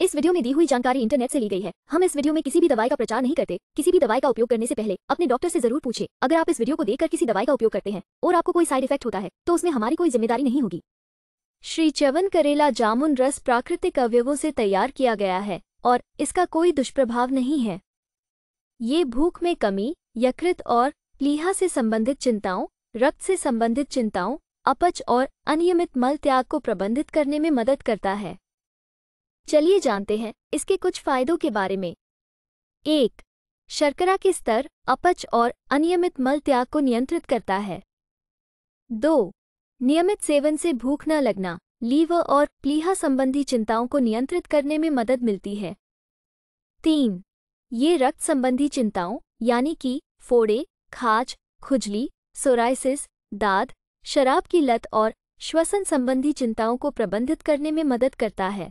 इस वीडियो में दी हुई जानकारी इंटरनेट से ली गई है हम इस वीडियो में किसी भी दवाई का प्रचार नहीं करते किसी भी दवाई का उपयोग करने से पहले अपने डॉक्टर से जरूर पूछे अगर आप इस वीडियो को देखकर किसी दवाई का उपयोग करते हैं और आपको कोई साइड इफेक्ट होता है तो उसमें हमारी कोई जिम्मेदारी नहीं होगी श्री च्यवन करेला जामुन रस प्राकृतिक अवयवों से तैयार किया गया है और इसका कोई दुष्प्रभाव नहीं है ये भूख में कमी यकृत और प्लीहा से संबंधित चिंताओं रक्त से संबंधित चिंताओं अपच और अनियमित मल त्याग को प्रबंधित करने में मदद करता है चलिए जानते हैं इसके कुछ फायदों के बारे में एक शर्करा के स्तर अपच और अनियमित मल त्याग को नियंत्रित करता है दो नियमित सेवन से भूख न लगना लीवर और प्लीहा संबंधी चिंताओं को नियंत्रित करने में मदद मिलती है तीन ये रक्त संबंधी चिंताओं यानी कि फोड़े खाज खुजली सोराइसिस दाद शराब की लत और श्वसन संबंधी चिंताओं को प्रबंधित करने में मदद करता है